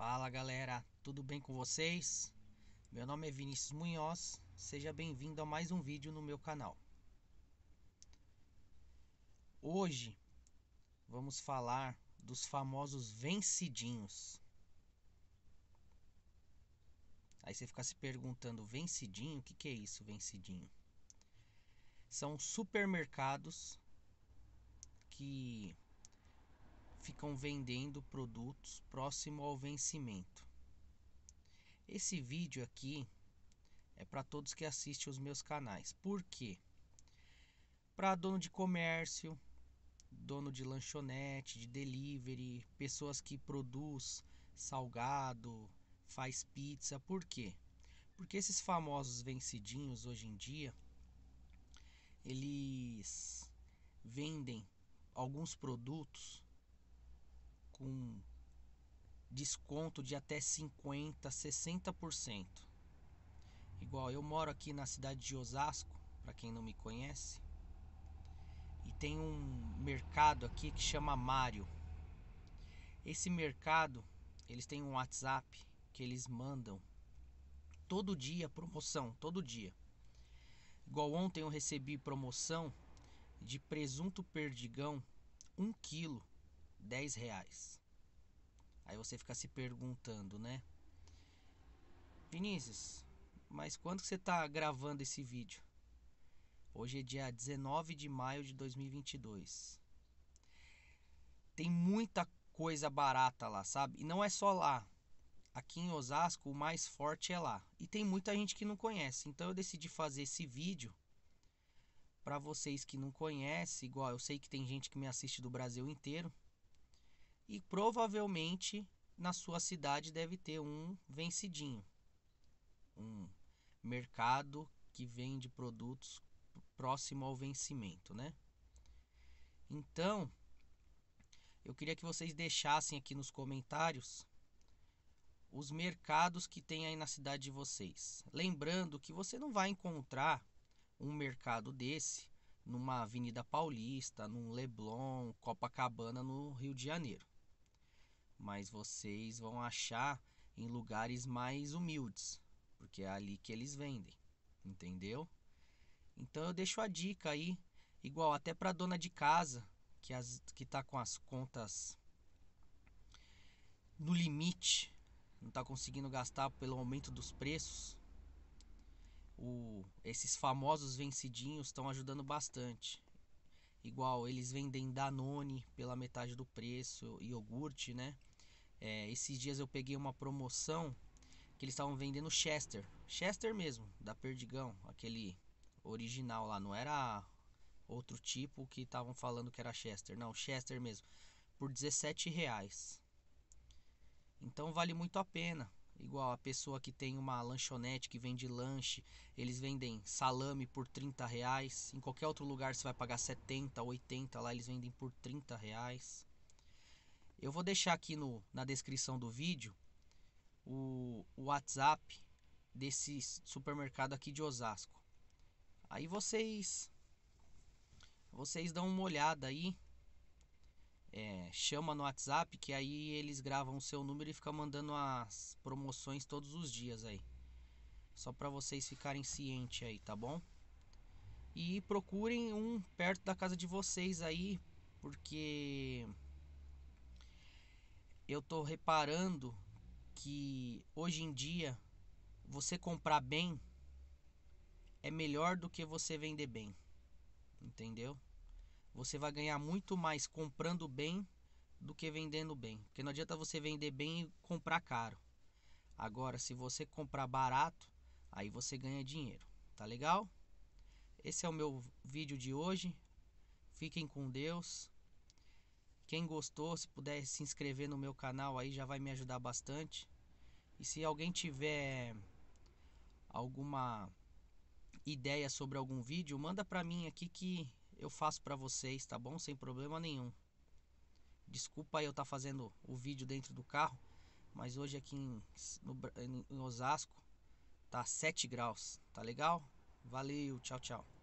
Fala galera, tudo bem com vocês? Meu nome é Vinícius Munhoz, seja bem-vindo a mais um vídeo no meu canal. Hoje vamos falar dos famosos vencidinhos. Aí você fica se perguntando, vencidinho, o que, que é isso, vencidinho? São supermercados que ficam vendendo produtos próximo ao vencimento. Esse vídeo aqui é para todos que assistem os meus canais. Por quê? Para dono de comércio, dono de lanchonete, de delivery, pessoas que produz salgado, faz pizza. Por quê? Porque esses famosos vencidinhos hoje em dia, eles vendem alguns produtos com desconto de até 50, 60%. Igual eu moro aqui na cidade de Osasco, para quem não me conhece, e tem um mercado aqui que chama Mário. Esse mercado, eles têm um WhatsApp que eles mandam todo dia promoção, todo dia. Igual ontem eu recebi promoção de presunto perdigão 1 um quilo 10 reais. Aí você fica se perguntando, né? Vinícius, mas quando que você está gravando esse vídeo? Hoje é dia 19 de maio de 2022. Tem muita coisa barata lá, sabe? E não é só lá. Aqui em Osasco, o mais forte é lá. E tem muita gente que não conhece. Então eu decidi fazer esse vídeo para vocês que não conhecem, igual eu sei que tem gente que me assiste do Brasil inteiro e provavelmente na sua cidade deve ter um vencidinho, um mercado que vende produtos próximo ao vencimento, né? Então, eu queria que vocês deixassem aqui nos comentários os mercados que tem aí na cidade de vocês. Lembrando que você não vai encontrar um mercado desse numa Avenida Paulista, num Leblon, Copacabana, no Rio de Janeiro mas vocês vão achar em lugares mais humildes, porque é ali que eles vendem, entendeu? Então eu deixo a dica aí, igual até para dona de casa que as que tá com as contas no limite, não tá conseguindo gastar pelo aumento dos preços. O, esses famosos vencidinhos estão ajudando bastante. Igual eles vendem Danone pela metade do preço, iogurte, né? É, esses dias eu peguei uma promoção que eles estavam vendendo Chester. Chester mesmo, da Perdigão, aquele original lá, não era outro tipo que estavam falando que era Chester, não, Chester mesmo, por 17 reais. Então vale muito a pena. Igual a pessoa que tem uma lanchonete que vende lanche, eles vendem salame por 30 reais. Em qualquer outro lugar você vai pagar 70, 80, lá eles vendem por 30 reais. Eu vou deixar aqui no, na descrição do vídeo o, o WhatsApp desse supermercado aqui de Osasco. Aí vocês vocês dão uma olhada aí, é, chama no WhatsApp que aí eles gravam o seu número e ficam mandando as promoções todos os dias aí. Só para vocês ficarem cientes aí, tá bom? E procurem um perto da casa de vocês aí, porque eu tô reparando que hoje em dia você comprar bem é melhor do que você vender bem. Entendeu? Você vai ganhar muito mais comprando bem do que vendendo bem. Porque não adianta você vender bem e comprar caro. Agora, se você comprar barato, aí você ganha dinheiro. Tá legal? Esse é o meu vídeo de hoje. Fiquem com Deus. Quem gostou, se puder se inscrever no meu canal aí, já vai me ajudar bastante. E se alguém tiver alguma ideia sobre algum vídeo, manda para mim aqui que eu faço para vocês, tá bom? Sem problema nenhum. Desculpa aí eu estar tá fazendo o vídeo dentro do carro, mas hoje aqui em, no, em Osasco tá 7 graus, tá legal? Valeu, tchau, tchau.